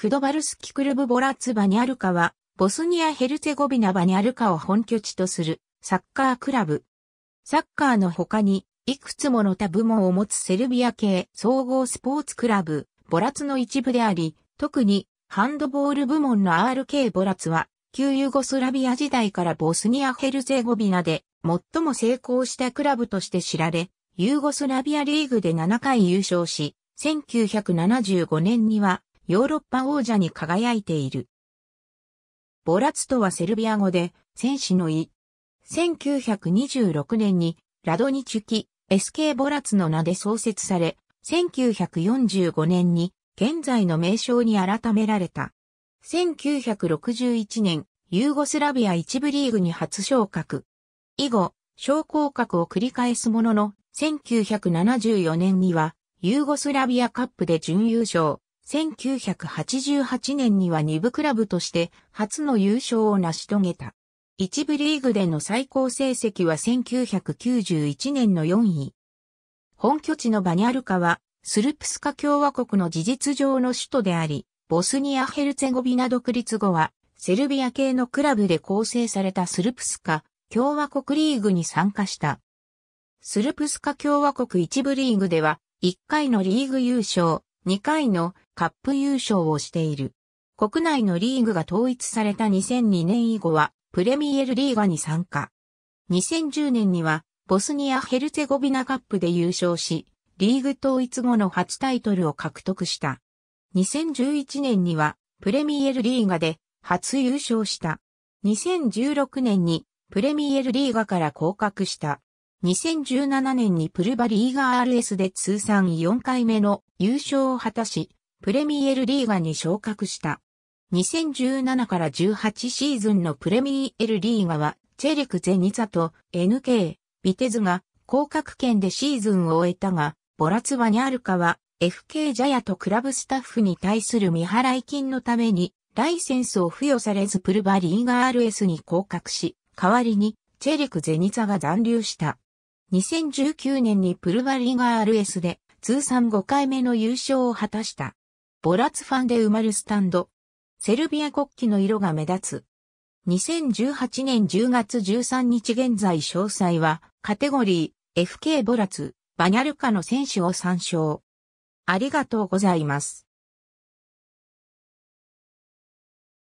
フドバルスキクルブボラツバニャルカは、ボスニア・ヘルツェゴビナ・バニャルカを本拠地とするサッカークラブ。サッカーの他に、いくつもの他部門を持つセルビア系総合スポーツクラブ、ボラツの一部であり、特にハンドボール部門の RK ボラツは、旧ユーゴスラビア時代からボスニア・ヘルツェゴビナで最も成功したクラブとして知られ、ユーゴスラビアリーグで7回優勝し、1975年にはヨーロッパ王者に輝いている。ボラツとはセルビア語で、戦士の意。1926年に、ラドニチュキ、SK ボラツの名で創設され、1945年に、現在の名称に改められた。1961年、ユーゴスラビア一部リーグに初昇格。以後、昇降格を繰り返すものの、1974年には、ユーゴスラビアカップで準優勝。1988年には2部クラブとして初の優勝を成し遂げた。1部リーグでの最高成績は1991年の4位。本拠地のバニャルカは、スルプスカ共和国の事実上の首都であり、ボスニア・ヘルツェゴビナ独立後は、セルビア系のクラブで構成されたスルプスカ共和国リーグに参加した。スルプスカ共和国一部リーグでは、1回のリーグ優勝、2回のカップ優勝をしている。国内のリーグが統一された2002年以後はプレミエルリーガに参加。2010年にはボスニア・ヘルツェゴビナカップで優勝し、リーグ統一後の初タイトルを獲得した。2011年にはプレミエルリーガで初優勝した。2016年にプレミエルリーガから降格した。2017年にプルバリーガー RS で通算4回目の優勝を果たし、プレミエルリーガに昇格した。2017から18シーズンのプレミエルリーガは、チェリク・ゼニザと NK、ビテズが降格圏でシーズンを終えたが、ボラツワニャルカは FK ジャヤとクラブスタッフに対する未払い金のために、ライセンスを付与されずプルバリーガー RS に降格し、代わりにチェリク・ゼニザが残留した。2019年にプルバリガ RS で通算5回目の優勝を果たした。ボラツファンで埋まるスタンド。セルビア国旗の色が目立つ。2018年10月13日現在詳細はカテゴリー FK ボラツ、バニャルカの選手を参照。ありがとうございます。